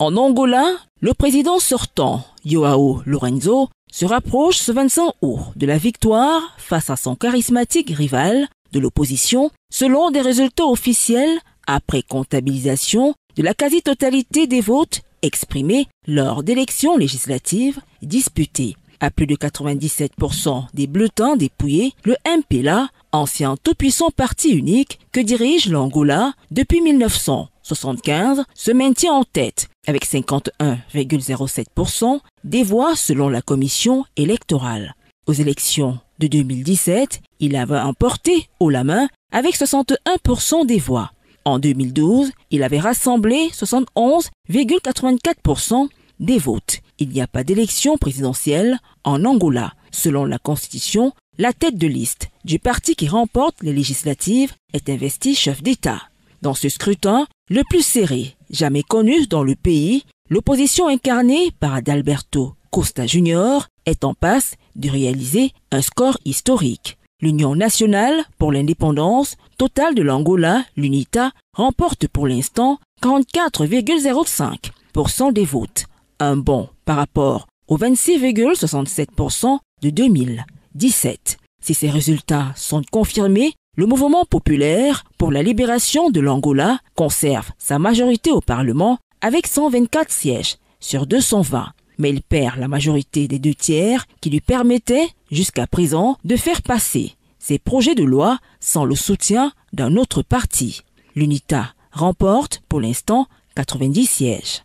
En Angola, le président sortant, Joao Lorenzo, se rapproche ce 25 août de la victoire face à son charismatique rival de l'opposition, selon des résultats officiels après comptabilisation de la quasi-totalité des votes exprimés lors d'élections législatives disputées. À plus de 97% des bulletins dépouillés, le MPLA, ancien tout-puissant parti unique que dirige l'Angola depuis 1975, se maintient en tête avec 51,07% des voix selon la commission électorale. Aux élections de 2017, il avait emporté au la main avec 61% des voix. En 2012, il avait rassemblé 71,84% des votes. Il n'y a pas d'élection présidentielle en Angola. Selon la Constitution, la tête de liste du parti qui remporte les législatives est investi chef d'État. Dans ce scrutin, le plus serré jamais connu dans le pays, l'opposition incarnée par Adalberto Costa Jr. est en passe de réaliser un score historique. L'Union nationale pour l'indépendance totale de l'Angola, l'UNITA, remporte pour l'instant 44,05% des votes, un bon par rapport aux 26,67% de 2017. Si ces résultats sont confirmés, le mouvement populaire pour la libération de l'Angola conserve sa majorité au Parlement avec 124 sièges sur 220, mais il perd la majorité des deux tiers qui lui permettaient jusqu'à présent de faire passer ses projets de loi sans le soutien d'un autre parti. L'UNITA remporte pour l'instant 90 sièges.